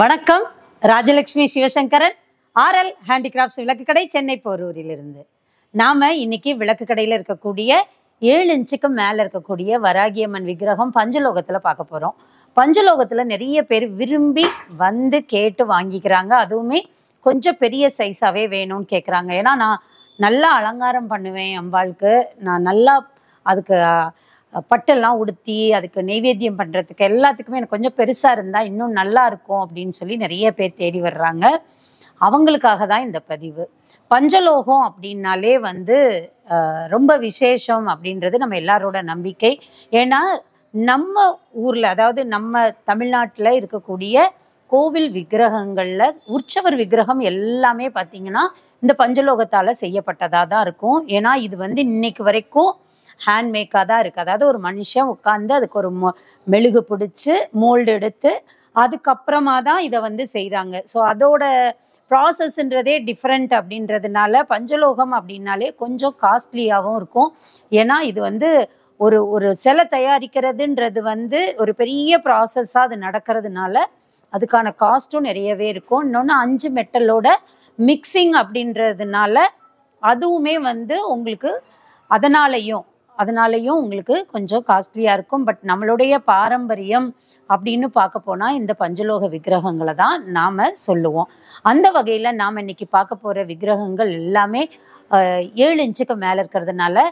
வணக்கம் Rajalakshmi Sivasankaran RL handicrafts விளக்கு கடை சென்னை போரூரிலிருந்து நாம இன்னைக்கு விளக்கு கடையில் இருக்கக்கூடிய ஏழு இன்ச்சுக்கு மேலே இருக்கக்கூடிய வராகியம்மன் விக்கிரகம் பஞ்சலோகத்தில் பார்க்க போகிறோம் பஞ்சலோகத்தில் நிறைய பேர் விரும்பி வந்து கேட்டு வாங்கிக்கிறாங்க அதுவுமே கொஞ்சம் பெரிய சைஸாகவே வேணும்னு கேட்குறாங்க ஏன்னா நான் நல்லா அலங்காரம் பண்ணுவேன் அம்பாளுக்கு நான் நல்லா அதுக்கு பட்டெல்லாம் உடுத்தி அதுக்கு நைவேத்தியம் பண்ணுறதுக்கு எல்லாத்துக்குமே எனக்கு கொஞ்சம் பெருசாக இருந்தால் இன்னும் நல்லா இருக்கும் அப்படின்னு சொல்லி நிறைய பேர் தேடி வர்றாங்க அவங்களுக்காக தான் இந்த பதிவு பஞ்சலோகம் அப்படின்னாலே வந்து ரொம்ப விசேஷம் அப்படின்றது நம்ம எல்லாரோட நம்பிக்கை ஏன்னா நம்ம ஊரில் அதாவது நம்ம தமிழ்நாட்டில் இருக்கக்கூடிய கோவில் விக்கிரகங்களில் உற்சவர் விக்கிரகம் எல்லாமே பார்த்திங்கன்னா இந்த பஞ்சலோகத்தால் செய்யப்பட்டதாக தான் இருக்கும் ஏன்னா இது வந்து இன்னைக்கு வரைக்கும் ஹேண்ட் மேக்காக தான் இருக்குது அதாவது ஒரு மனுஷன் உட்காந்து அதுக்கு ஒரு மெழுகு பிடிச்சி மோல்டு எடுத்து அதுக்கப்புறமா தான் இதை வந்து செய்கிறாங்க ஸோ அதோட ப்ராசஸ்ன்றதே டிஃப்ரெண்ட் அப்படின்றதுனால பஞ்சலோகம் அப்படின்னாலே கொஞ்சம் காஸ்ட்லியாகவும் இருக்கும் ஏன்னா இது வந்து ஒரு ஒரு சிலை தயாரிக்கிறதுன்றது வந்து ஒரு பெரிய ப்ராசஸ்ஸாக அது நடக்கிறதுனால அதுக்கான காஸ்ட்டும் நிறையவே இருக்கும் இன்னொன்று அஞ்சு மெட்டலோட மிக்சிங் அப்படின்றதுனால அதுவுமே வந்து உங்களுக்கு அதனாலையும் அதனாலையும் உங்களுக்கு கொஞ்சம் காஸ்ட்லியாக இருக்கும் பட் நம்மளுடைய பாரம்பரியம் அப்படின்னு பார்க்க போனால் இந்த பஞ்சலோக விக்கிரகங்களை தான் நாம் சொல்லுவோம் அந்த வகையில் நாம் இன்னைக்கு பார்க்க போகிற விக்கிரகங்கள் எல்லாமே ஏழு இன்ச்சுக்கு மேலே இருக்கிறதுனால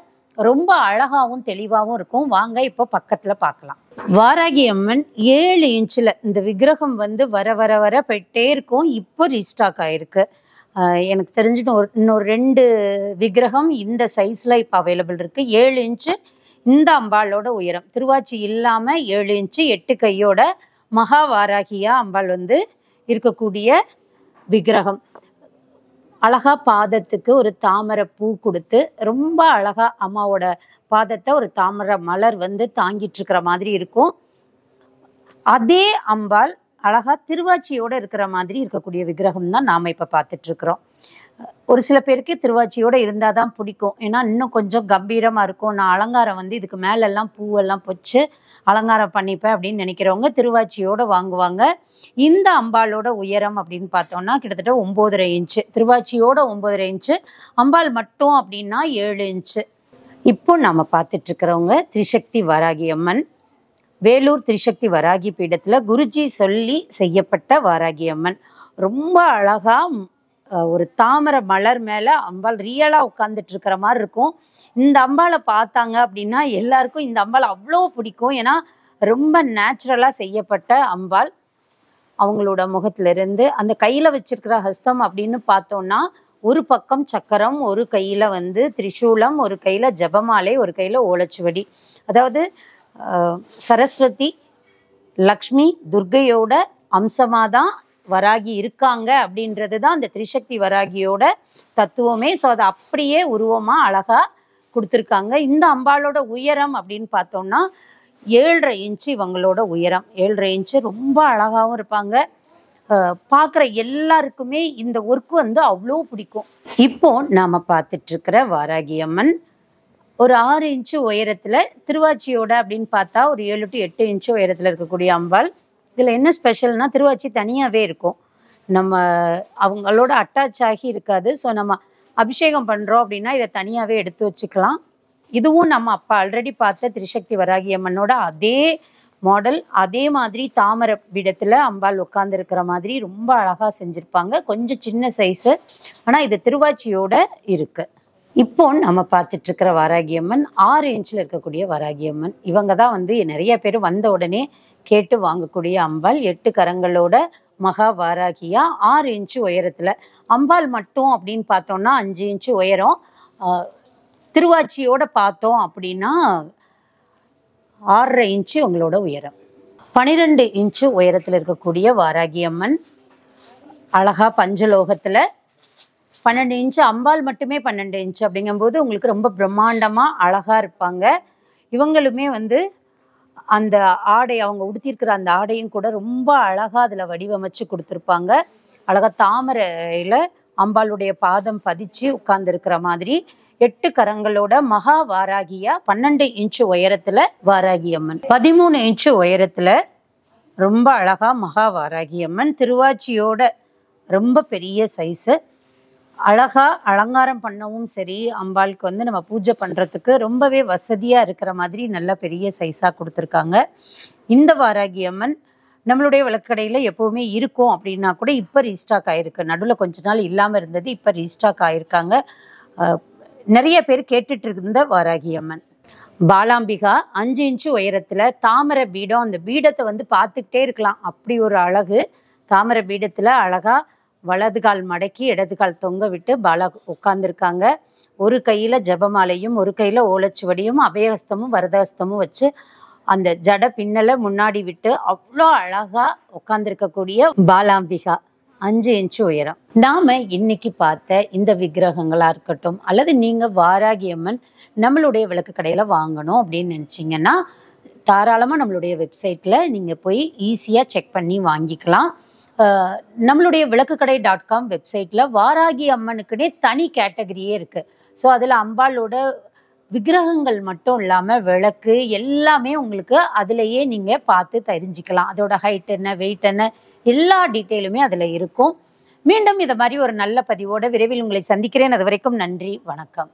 ரொம்ப அழகாகவும் தெளிவாகவும் இருக்கும் வாங்க இப்போ பக்கத்தில் பார்க்கலாம் வாராகி அம்மன் ஏழு இன்ச்சில் இந்த விக்கிரகம் வந்து வர வர வர போயிட்டே இருக்கும் இப்போ ரீஸ்டாக் ஆயிருக்கு எனக்கு தெரிஞ்சுட்டு ஒரு இன்னொரு ரெண்டு விக்கிரகம் இந்த சைஸில் இப்போ அவைலபிள் இருக்குது ஏழு இன்ச்சு இந்த அம்பாளோட உயரம் திருவாச்சி இல்லாமல் ஏழு இன்ச்சு எட்டு கையோட மகாவாராகியா அம்பாள் வந்து இருக்கக்கூடிய விக்கிரகம் அழகா பாதத்துக்கு ஒரு தாமரை பூ கொடுத்து ரொம்ப அழகா அம்மாவோட பாதத்தை ஒரு தாமரை மலர் வந்து தாங்கிட்டு இருக்கிற மாதிரி இருக்கும் அதே அம்பாள் அழகா திருவாச்சியோடு இருக்கிற மாதிரி இருக்கக்கூடிய விக்கிரகம் தான் நாம் இப்போ பார்த்துட்ருக்குறோம் ஒரு சில பேருக்கு திருவாச்சியோடு இருந்தால் தான் பிடிக்கும் ஏன்னா இன்னும் கொஞ்சம் கம்பீரமாக இருக்கும் நான் அலங்காரம் வந்து இதுக்கு மேலெல்லாம் பூவெல்லாம் பொச்சு அலங்காரம் பண்ணிப்பேன் அப்படின்னு நினைக்கிறவங்க திருவாச்சியோடு வாங்குவாங்க இந்த அம்பாலோட உயரம் அப்படின்னு பார்த்தோம்னா கிட்டத்தட்ட ஒம்போதரை இன்ச்சு திருவாச்சியோட ஒன்பதரை இன்ச்சு அம்பாள் மட்டும் அப்படின்னா ஏழு இன்ச்சு இப்போ பார்த்துட்டு இருக்கிறவங்க திரிசக்தி வராகி அம்மன் வேலூர் திரிசக்தி வராகி பீடத்தில் குருஜி சொல்லி செய்யப்பட்ட வாராகி அம்மன் ரொம்ப அழகாக ஒரு தாமரை மலர் மேலே அம்பாள் ரியலாக உட்காந்துட்டு இருக்கிற மாதிரி இருக்கும் இந்த அம்பாளை பார்த்தாங்க அப்படின்னா எல்லாருக்கும் இந்த அம்பாள் அவ்வளோ பிடிக்கும் ஏன்னா ரொம்ப நேச்சுரலாக செய்யப்பட்ட அம்பாள் அவங்களோட முகத்திலிருந்து அந்த கையில் வச்சிருக்கிற ஹஸ்தம் அப்படின்னு பார்த்தோம்னா ஒரு பக்கம் சக்கரம் ஒரு கையில் வந்து திரிசூலம் ஒரு கையில் ஜபமாலை ஒரு கையில் ஓலச்சுவடி அதாவது சரஸ்வதி லக்ஷ்மி துர்கையோட அம்சமாக தான் வராகி இருக்காங்க அப்படின்றது தான் அந்த திரிசக்தி வராகியோட தத்துவமே ஸோ அதை அப்படியே உருவமாக அழகாக கொடுத்துருக்காங்க இந்த அம்பாளோட உயரம் அப்படின்னு பார்த்தோம்னா ஏழரை இன்ச்சு இவங்களோட உயரம் ஏழரை இன்ச்சு ரொம்ப அழகாகவும் இருப்பாங்க பார்க்குற எல்லாருக்குமே இந்த ஒர்க் வந்து அவ்வளோ பிடிக்கும் இப்போ நாம் பார்த்துட்ருக்கிற வாராகி அம்மன் ஒரு ஆறு இன்ச்சு உயரத்தில் திருவாச்சியோட அப்படின்னு பார்த்தா ஒரு ஏழு டு எட்டு இன்ச்சு உயரத்தில் இருக்கக்கூடிய அம்பாள் இதில் என்ன ஸ்பெஷல்னா திருவாச்சி தனியாகவே இருக்கும் நம்ம அவங்களோட அட்டாச் ஆகி இருக்காது ஸோ நம்ம அபிஷேகம் பண்ணுறோம் அப்படின்னா இதை தனியாகவே எடுத்து வச்சுக்கலாம் இதுவும் நம்ம அப்போ ஆல்ரெடி பார்த்த திரிசக்தி வராகி அம்மனோட அதே மாடல் அதே மாதிரி தாமரை விடத்தில் அம்பாள் உட்காந்துருக்கிற மாதிரி ரொம்ப அழகாக செஞ்சுருப்பாங்க கொஞ்சம் சின்ன சைஸு ஆனால் இது திருவாச்சியோட இருக்குது இப்போ நம்ம பார்த்துட்டு இருக்கிற வராகியம்மன் ஆறு இன்ச்சில் இருக்கக்கூடிய வராகியம்மன் இவங்க தான் வந்து நிறைய பேர் வந்த உடனே கேட்டு வாங்கக்கூடிய அம்பாள் எட்டு கரங்களோட மகா வாராகியா ஆறு இன்ச்சு உயரத்தில் அம்பாள் மட்டும் அப்படின்னு பார்த்தோம்னா அஞ்சு இன்ச்சு உயரம் திருவாச்சியோட பார்த்தோம் அப்படின்னா ஆறரை இன்ச்சு உங்களோட உயரம் பனிரெண்டு இன்ச்சு உயரத்தில் இருக்கக்கூடிய வாராகி அம்மன் அழகா பஞ்சலோகத்தில் பன்னெண்டு இன்ச்சு அம்பாள் மட்டுமே பன்னெண்டு இன்ச்சு அப்படிங்கும்போது உங்களுக்கு ரொம்ப பிரம்மாண்டமாக அழகாக இருப்பாங்க இவங்களுமே வந்து அந்த ஆடை அவங்க உடுத்திருக்கிற அந்த ஆடையும் கூட ரொம்ப அழகாக அதில் வடிவமைச்சு கொடுத்துருப்பாங்க அழகாக தாமரையில் அம்பாளுடைய பாதம் பதிச்சு உட்கார்ந்துருக்கிற மாதிரி எட்டு கரங்களோட மகா வாராகியா பன்னெண்டு இன்ச்சு உயரத்தில் வாராகி அம்மன் பதிமூணு இன்ச்சு உயரத்தில் ரொம்ப அழகாக மகா வாராகி அம்மன் திருவாச்சியோட ரொம்ப பெரிய சைஸு அழகாக அலங்காரம் பண்ணவும் சரி அம்பாளுக்கு வந்து நம்ம பூஜை பண்ணுறதுக்கு ரொம்பவே வசதியாக இருக்கிற மாதிரி நல்ல பெரிய சைஸாக கொடுத்துருக்காங்க இந்த வாராகி அம்மன் நம்மளுடைய விளக்கடையில் எப்போவுமே இருக்கும் அப்படின்னா கூட இப்போ ரீஸ்டாக் ஆகிருக்கு நடுவில் கொஞ்ச நாள் இல்லாமல் இருந்தது இப்போ ரீஸ்டாக் ஆகிருக்காங்க நிறைய பேர் கேட்டுட்டு இருந்த வாராகி அம்மன் பாலாம்பிகா அஞ்சு இன்ச்சு உயரத்தில் தாமரை பீடம் அந்த பீடத்தை வந்து பார்த்துக்கிட்டே இருக்கலாம் அப்படி ஒரு அழகு தாமரை பீடத்தில் அழகாக வலது கால் மடக்கி இடது கால் தொங்க விட்டு பாலா உட்கார்ந்துருக்காங்க ஒரு கையில் ஜபமாலையும் ஒரு கையில் ஓலச்சுவடியும் அபயஹஸ்தமும் வரதஹஸ்தமும் வச்சு அந்த ஜட பின்னலை முன்னாடி விட்டு அவ்வளோ அழகாக உட்காந்துருக்கக்கூடிய பாலாம்பிகா அஞ்சு இன்ச்சு உயரம் நாம் இன்னைக்கு பார்த்த இந்த விக்கிரகங்களாக இருக்கட்டும் அல்லது நீங்கள் வாராகியம்மன் நம்மளுடைய விளக்கு கடையில் வாங்கணும் அப்படின்னு நினச்சிங்கன்னா தாராளமாக நம்மளுடைய வெப்சைட்டில் நீங்கள் போய் ஈஸியாக செக் பண்ணி வாங்கிக்கலாம் நம்மளுடைய விளக்குக்கடை டாட் காம் வெப்சைட்டில் வாராகி அம்மனுக்குன்னே தனி கேட்டகரியே இருக்குது ஸோ அதில் அம்பாளோட விக்கிரகங்கள் மட்டும் இல்லாமல் விளக்கு எல்லாமே உங்களுக்கு அதுலேயே நீங்கள் பார்த்து தெரிஞ்சுக்கலாம் அதோட ஹைட் என்ன வெயிட் என்ன எல்லா டீட்டெயிலுமே அதில் இருக்கும் மீண்டும் இதை மாதிரி ஒரு நல்ல பதிவோடு விரைவில் உங்களை சந்திக்கிறேன் அது வரைக்கும் நன்றி வணக்கம்